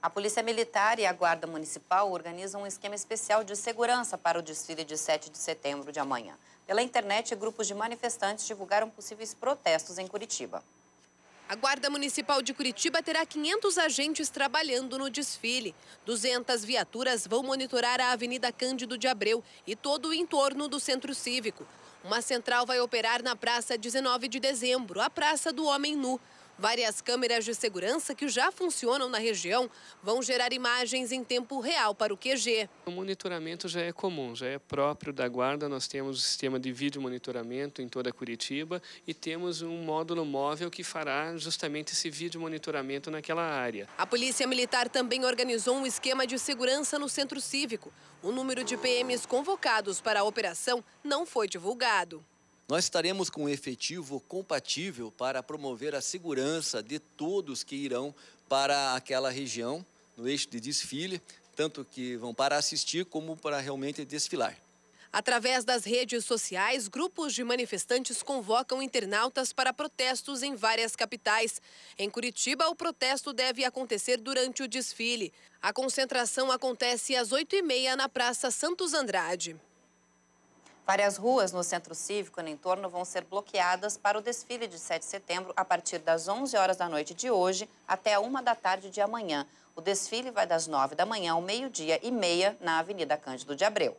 A Polícia Militar e a Guarda Municipal organizam um esquema especial de segurança para o desfile de 7 de setembro de amanhã. Pela internet, grupos de manifestantes divulgaram possíveis protestos em Curitiba. A Guarda Municipal de Curitiba terá 500 agentes trabalhando no desfile. 200 viaturas vão monitorar a Avenida Cândido de Abreu e todo o entorno do Centro Cívico. Uma central vai operar na Praça 19 de Dezembro, a Praça do Homem Nu. Várias câmeras de segurança que já funcionam na região vão gerar imagens em tempo real para o QG. O monitoramento já é comum, já é próprio da guarda. Nós temos o sistema de vídeo monitoramento em toda Curitiba e temos um módulo móvel que fará justamente esse vídeo monitoramento naquela área. A Polícia Militar também organizou um esquema de segurança no centro cívico. O número de PMs convocados para a operação não foi divulgado. Nós estaremos com um efetivo compatível para promover a segurança de todos que irão para aquela região, no eixo de desfile, tanto que vão para assistir como para realmente desfilar. Através das redes sociais, grupos de manifestantes convocam internautas para protestos em várias capitais. Em Curitiba, o protesto deve acontecer durante o desfile. A concentração acontece às 8h30 na Praça Santos Andrade. Várias ruas no centro cívico e no entorno vão ser bloqueadas para o desfile de 7 de setembro a partir das 11 horas da noite de hoje até a 1 da tarde de amanhã. O desfile vai das 9 da manhã ao meio-dia e meia na Avenida Cândido de Abreu.